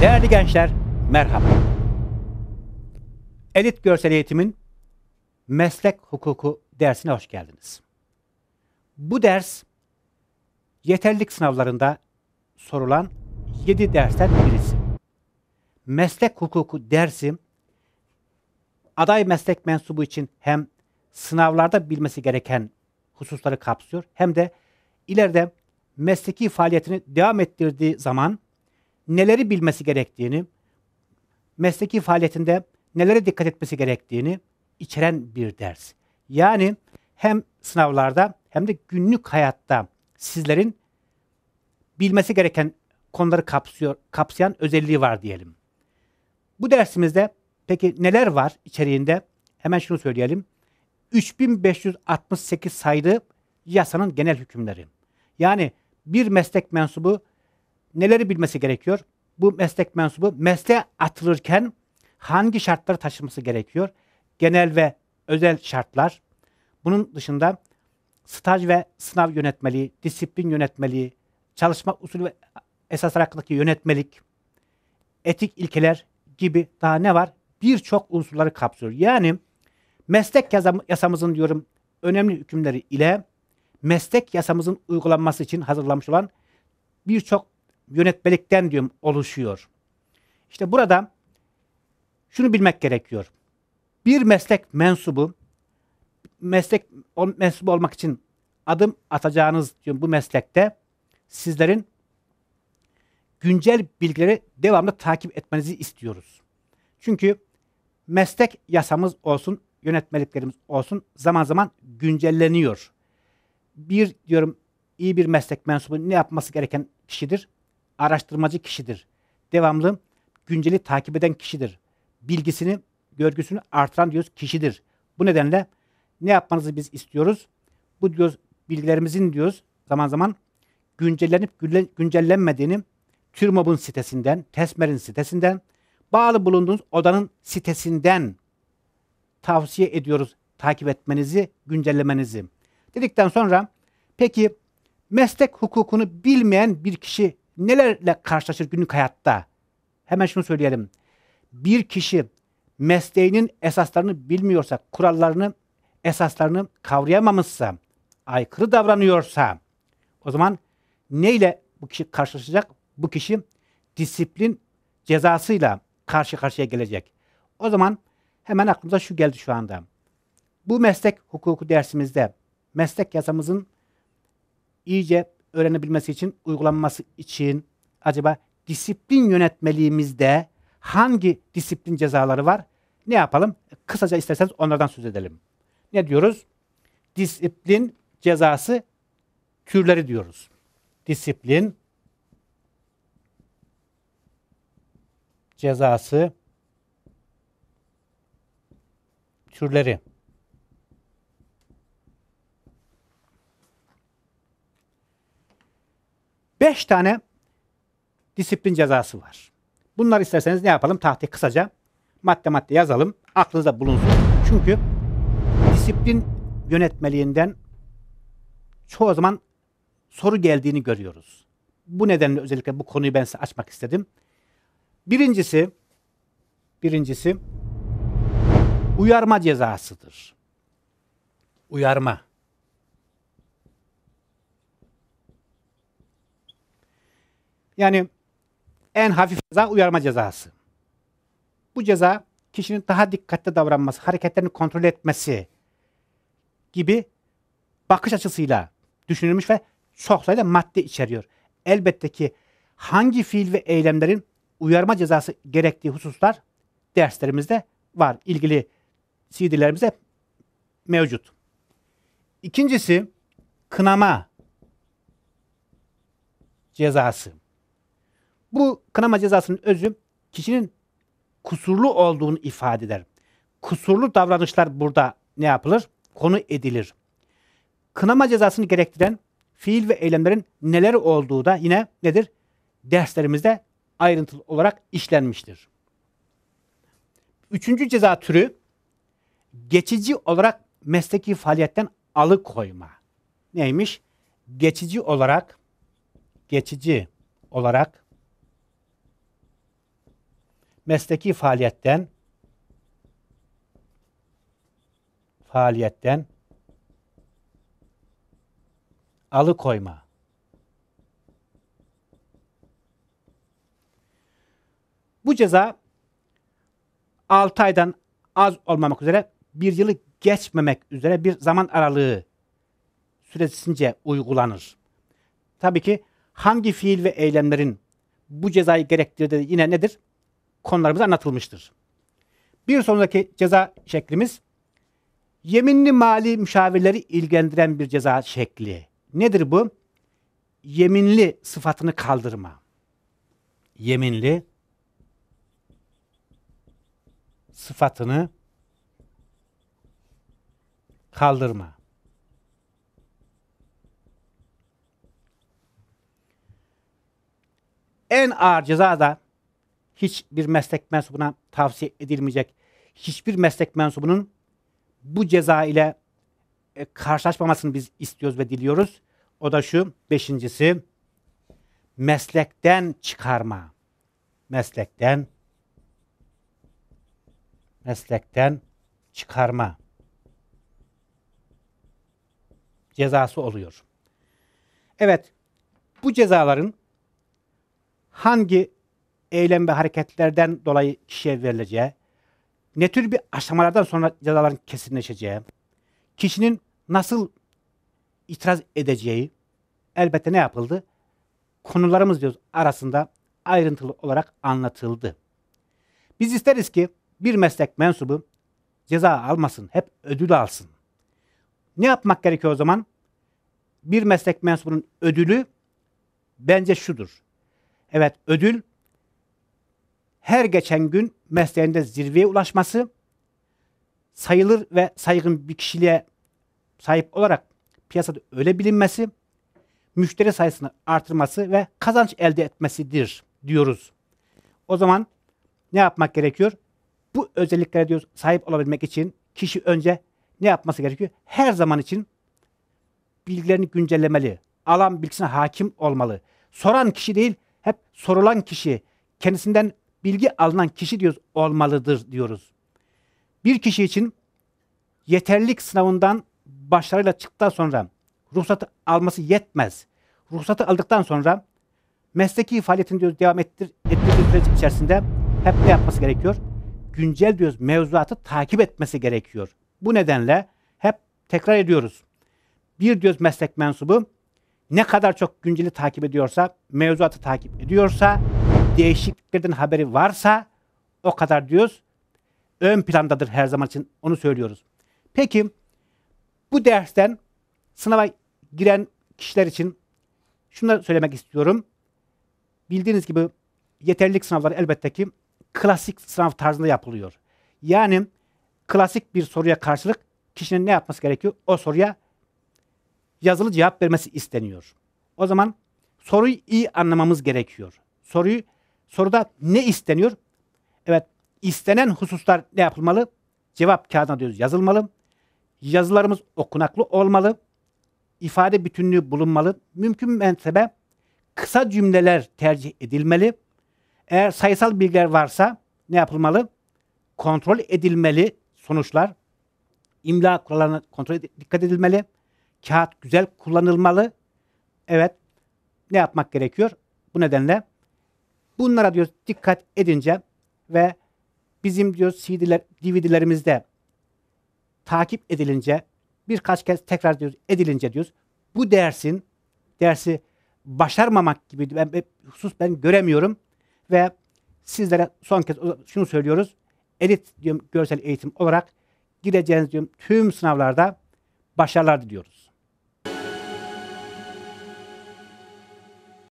Değerli gençler, merhaba. Elit Görsel Eğitim'in meslek hukuku dersine hoş geldiniz. Bu ders yeterlik sınavlarında sorulan 7 dersten birisi. Meslek hukuku dersi aday meslek mensubu için hem sınavlarda bilmesi gereken hususları kapsıyor hem de ileride mesleki faaliyetini devam ettirdiği zaman neleri bilmesi gerektiğini, mesleki faaliyetinde nelere dikkat etmesi gerektiğini içeren bir ders. Yani hem sınavlarda hem de günlük hayatta sizlerin bilmesi gereken konuları kapsıyor, kapsayan özelliği var diyelim. Bu dersimizde peki neler var içeriğinde? Hemen şunu söyleyelim. 3568 sayılı yasanın genel hükümleri. Yani bir meslek mensubu neleri bilmesi gerekiyor? Bu meslek mensubu mesleğe atılırken hangi şartları taşıması gerekiyor? Genel ve özel şartlar. Bunun dışında staj ve sınav yönetmeliği, disiplin yönetmeliği, çalışma usulü ve esaslar hakkındaki yönetmelik, etik ilkeler gibi daha ne var? Birçok unsurları kapsıyor. Yani meslek yasamızın diyorum önemli hükümleri ile meslek yasamızın uygulanması için hazırlanmış olan birçok yönetmelikten diyorum oluşuyor. İşte burada şunu bilmek gerekiyor. Bir meslek mensubu meslek mensubu olmak için adım atacağınız diyorum bu meslekte sizlerin güncel bilgileri devamlı takip etmenizi istiyoruz. Çünkü meslek yasamız olsun, yönetmeliklerimiz olsun zaman zaman güncelleniyor. Bir diyorum iyi bir meslek mensubu ne yapması gereken kişidir? araştırmacı kişidir. Devamlı günceli takip eden kişidir. Bilgisini, görgüsünü artıran diyoruz kişidir. Bu nedenle ne yapmanızı biz istiyoruz? Bu diyoruz bilgilerimizin diyoruz zaman zaman güncellenip güncellenmediğini TÜRMOB'un sitesinden, TESMER'in sitesinden, bağlı bulunduğunuz odanın sitesinden tavsiye ediyoruz takip etmenizi, güncellemenizi. Dedikten sonra peki meslek hukukunu bilmeyen bir kişi nelerle karşılaşır günlük hayatta? Hemen şunu söyleyelim. Bir kişi mesleğinin esaslarını bilmiyorsa, kurallarını, esaslarını kavrayamamışsa, aykırı davranıyorsa o zaman neyle bu kişi karşılaşacak? Bu kişi disiplin cezasıyla karşı karşıya gelecek. O zaman hemen aklımıza şu geldi şu anda. Bu meslek hukuku dersimizde meslek yasamızın iyice öğrenebilmesi için, uygulanması için acaba disiplin yönetmeliğimizde hangi disiplin cezaları var? Ne yapalım? Kısaca isterseniz onlardan söz edelim. Ne diyoruz? Disiplin cezası türleri diyoruz. Disiplin cezası türleri. Beş tane disiplin cezası var. Bunlar isterseniz ne yapalım? Tahtaya kısaca madde madde yazalım. Aklınızda bulunsun. Çünkü disiplin yönetmeliğinden çoğu zaman soru geldiğini görüyoruz. Bu nedenle özellikle bu konuyu ben size açmak istedim. Birincisi, birincisi uyarma cezasıdır. Uyarma. Yani en hafif ceza uyarma cezası. Bu ceza kişinin daha dikkatli davranması, hareketlerini kontrol etmesi gibi bakış açısıyla düşünülmüş ve çok sayıda madde içeriyor. Elbette ki hangi fiil ve eylemlerin uyarma cezası gerektiği hususlar derslerimizde var. İlgili CD'lerimize mevcut. İkincisi kınama cezası. Bu kınama cezasının özü kişinin kusurlu olduğunu ifade eder. Kusurlu davranışlar burada ne yapılır? Konu edilir. Kınama cezasını gerektiren fiil ve eylemlerin neler olduğu da yine nedir? Derslerimizde ayrıntılı olarak işlenmiştir. Üçüncü ceza türü geçici olarak mesleki faaliyetten alıkoyma. Neymiş? Geçici olarak geçici olarak mesleki faaliyetten faaliyetten alıkoyma. Bu ceza 6 aydan az olmamak üzere bir yılı geçmemek üzere bir zaman aralığı süresince uygulanır. Tabii ki hangi fiil ve eylemlerin bu cezayı gerektirdiği yine nedir? konularımız anlatılmıştır. Bir sonraki ceza şeklimiz yeminli mali müşavirleri ilgilendiren bir ceza şekli. Nedir bu? Yeminli sıfatını kaldırma. Yeminli sıfatını kaldırma. En ağır ceza da hiçbir meslek mensubuna tavsiye edilmeyecek. Hiçbir meslek mensubunun bu ceza ile e, karşılaşmamasını biz istiyoruz ve diliyoruz. O da şu beşincisi meslekten çıkarma. Meslekten meslekten çıkarma cezası oluyor. Evet, bu cezaların hangi eylem ve hareketlerden dolayı kişiye verileceği, ne tür bir aşamalardan sonra cezaların kesinleşeceği, kişinin nasıl itiraz edeceği elbette ne yapıldı? Konularımız diyoruz arasında ayrıntılı olarak anlatıldı. Biz isteriz ki bir meslek mensubu ceza almasın, hep ödül alsın. Ne yapmak gerekiyor o zaman? Bir meslek mensubunun ödülü bence şudur. Evet ödül her geçen gün mesleğinde zirveye ulaşması, sayılır ve saygın bir kişiliğe sahip olarak piyasada öyle bilinmesi, müşteri sayısını artırması ve kazanç elde etmesidir diyoruz. O zaman ne yapmak gerekiyor? Bu özelliklere diyoruz sahip olabilmek için kişi önce ne yapması gerekiyor? Her zaman için bilgilerini güncellemeli. Alan bilgisine hakim olmalı. Soran kişi değil, hep sorulan kişi. Kendisinden bilgi alınan kişi diyoruz olmalıdır diyoruz. Bir kişi için yeterlilik sınavından başarıyla çıktıktan sonra ruhsatı alması yetmez. Ruhsatı aldıktan sonra mesleki faaliyetini diyoruz devam ettir, ettirdiği süreç içerisinde hep ne yapması gerekiyor? Güncel diyoruz mevzuatı takip etmesi gerekiyor. Bu nedenle hep tekrar ediyoruz. Bir diyoruz meslek mensubu ne kadar çok günceli takip ediyorsa, mevzuatı takip ediyorsa değişikliklerden haberi varsa o kadar diyoruz. Ön plandadır her zaman için onu söylüyoruz. Peki bu dersten sınava giren kişiler için şunları söylemek istiyorum. Bildiğiniz gibi yeterlilik sınavları elbette ki klasik sınav tarzında yapılıyor. Yani klasik bir soruya karşılık kişinin ne yapması gerekiyor? O soruya yazılı cevap vermesi isteniyor. O zaman soruyu iyi anlamamız gerekiyor. Soruyu Soruda ne isteniyor? Evet, istenen hususlar ne yapılmalı? Cevap kağıdına diyoruz yazılmalı. Yazılarımız okunaklı olmalı. İfade bütünlüğü bulunmalı. Mümkün mertebe kısa cümleler tercih edilmeli. Eğer sayısal bilgiler varsa ne yapılmalı? Kontrol edilmeli sonuçlar. İmla kurallarına kontrol ed dikkat edilmeli. Kağıt güzel kullanılmalı. Evet. Ne yapmak gerekiyor? Bu nedenle Bunlara diyor dikkat edince ve bizim diyor CD'ler, DVD'lerimizde takip edilince birkaç kez tekrar diyor edilince diyoruz. Bu dersin dersi başarmamak gibi ben, husus ben göremiyorum ve sizlere son kez şunu söylüyoruz. Edit diyorum görsel eğitim olarak gireceğiniz diyorum tüm sınavlarda başarılar diliyoruz.